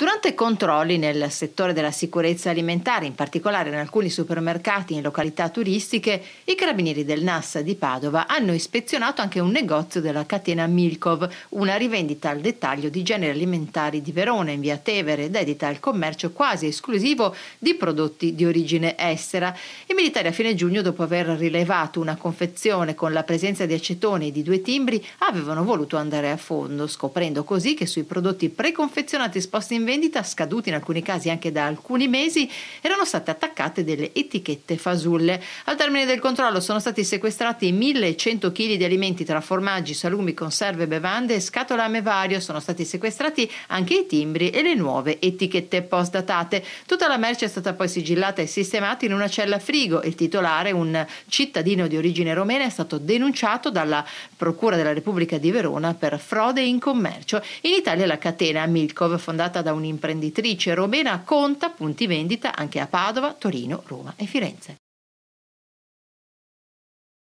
Durante i controlli nel settore della sicurezza alimentare, in particolare in alcuni supermercati in località turistiche, i carabinieri del NAS di Padova hanno ispezionato anche un negozio della catena Milkov, una rivendita al dettaglio di generi alimentari di Verona in via Tevere, dedita al commercio quasi esclusivo di prodotti di origine estera. I militari a fine giugno, dopo aver rilevato una confezione con la presenza di acetone e di due timbri, avevano voluto andare a fondo, scoprendo così che sui prodotti preconfezionati esposti in vendita vendita, scaduti in alcuni casi anche da alcuni mesi, erano state attaccate delle etichette fasulle. Al termine del controllo sono stati sequestrati 1100 kg di alimenti tra formaggi, salumi, conserve, bevande, e scatolame vario. Sono stati sequestrati anche i timbri e le nuove etichette postdatate. Tutta la merce è stata poi sigillata e sistemata in una cella frigo. Il titolare, un cittadino di origine romena, è stato denunciato dalla Procura della Repubblica di Verona per frode in commercio. In Italia la catena Milkov, fondata da un un'imprenditrice romena, conta punti vendita anche a Padova, Torino, Roma e Firenze.